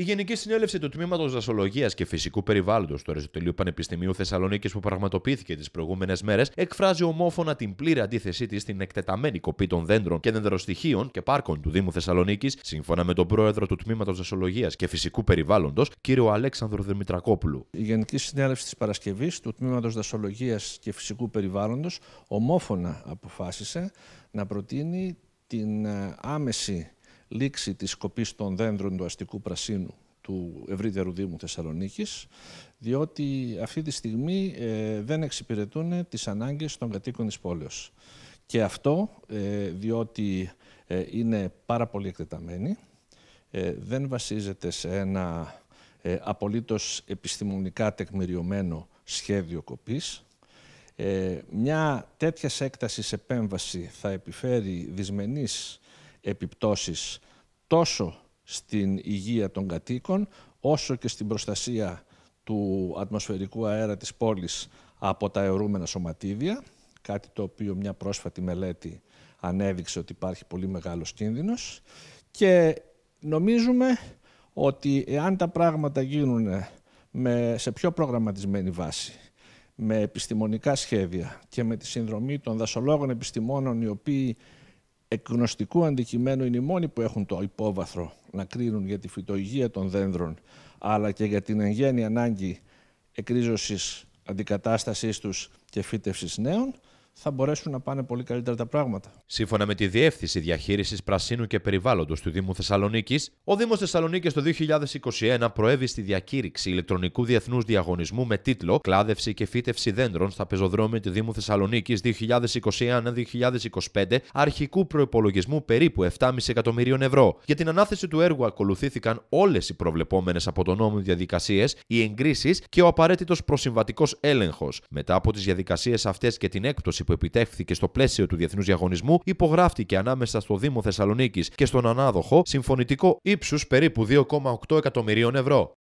Η Γενική Συνέλευση του Τμήματος Δασολογίας και Φυσικού Περιβάλλοντος του Αριστοτελείου Πανεπιστημίου Θεσσαλονίκης, που πραγματοποιήθηκε τις προηγούμενες μέρες, εκφράζει ομόφωνα την πλήρη αντίθεσή της στην εκτεταμένη κοπή των δέντρων και δεντροστοιχείων και πάρκων του Δήμου Θεσσαλονίκης, σύμφωνα με τον πρόεδρο του Τμήματος Δασολογίας και Φυσικού Περιβάλλοντος, κύριο Αλέξανδρο Δημητρακόπουλου. Η Γενική Συνέλευση της Παρασκευής του Τμήματος Δασολογίας και Φυσικού Περιβάλλοντος ομόφωνα αποφάσισε να προτείνει την ε, άμεση λήξη της κοπής των δέντρων του αστικού πρασίνου του ευρύτερου Δήμου Θεσσαλονίκης, διότι αυτή τη στιγμή ε, δεν εξυπηρετούν τις ανάγκες των κατοίκων της πόλεως. Και αυτό ε, διότι ε, είναι πάρα πολύ εκτεταμένη, δεν βασίζεται σε ένα απολύτως επιστημονικά τεκμηριωμένο σχέδιο κοπής. Μια τέτοια έκταση επέμβαση θα επιφέρει δυσμενείς επιπτώσεις τόσο στην υγεία των κατοίκων όσο και στην προστασία του ατμοσφαιρικού αέρα της πόλης από τα αιωρούμενα σωματίδια, κάτι το οποίο μια πρόσφατη μελέτη ανέδειξε ότι υπάρχει πολύ μεγάλος κίνδυνος και νομίζουμε ότι εάν τα πράγματα γίνουν με, σε πιο προγραμματισμένη βάση, με επιστημονικά σχέδια και με τη συνδρομή των δασολόγων επιστημόνων οι οποίοι εκγνωστικού αντικειμένου είναι οι μόνοι που έχουν το υπόβαθρο να κρίνουν για τη φυτοϊγεία των δένδρων αλλά και για την εγγένεια ανάγκη εκρίζωσης αντικατάστασής τους και φύτευσης νέων θα μπορέσουν να πάνε πολύ καλύτερα τα πράγματα. Σύμφωνα με τη Διεύθυνση Διαχείρισης Πρασίνου και Περιβάλλοντος του Δήμου Θεσσαλονίκης, ο Δήμος Θεσσαλονίκης το 2021 προέβη στη διακήρυξη ηλεκτρονικού διεθνούς διαγωνισμού με τίτλο Κλάδευση και φύτευση δέντρων στα πεζοδρόμια του Δήμου Θεσσαλονίκης 2021-2025 αρχικού προπολογισμού περίπου 7,5 εκατομμυρίων ευρώ. Για την ανάθεση του έργου ακολουθήθηκαν όλες οι προβλεπόμενες από τον νόμο διαδικασίες, οι εγκρίσεις και ο απαραίτητος προσυμβατικός έλεγχος. Μετά από τις διαδικασίες αυτές και την έκπτωση που επιτεύχθηκε στο πλαίσιο του διεθνούς διαγωνισμού υπογράφτηκε ανάμεσα στο Δήμο Θεσσαλονίκης και στον ανάδοχο συμφωνητικό ύψους περίπου 2,8 εκατομμυρίων ευρώ.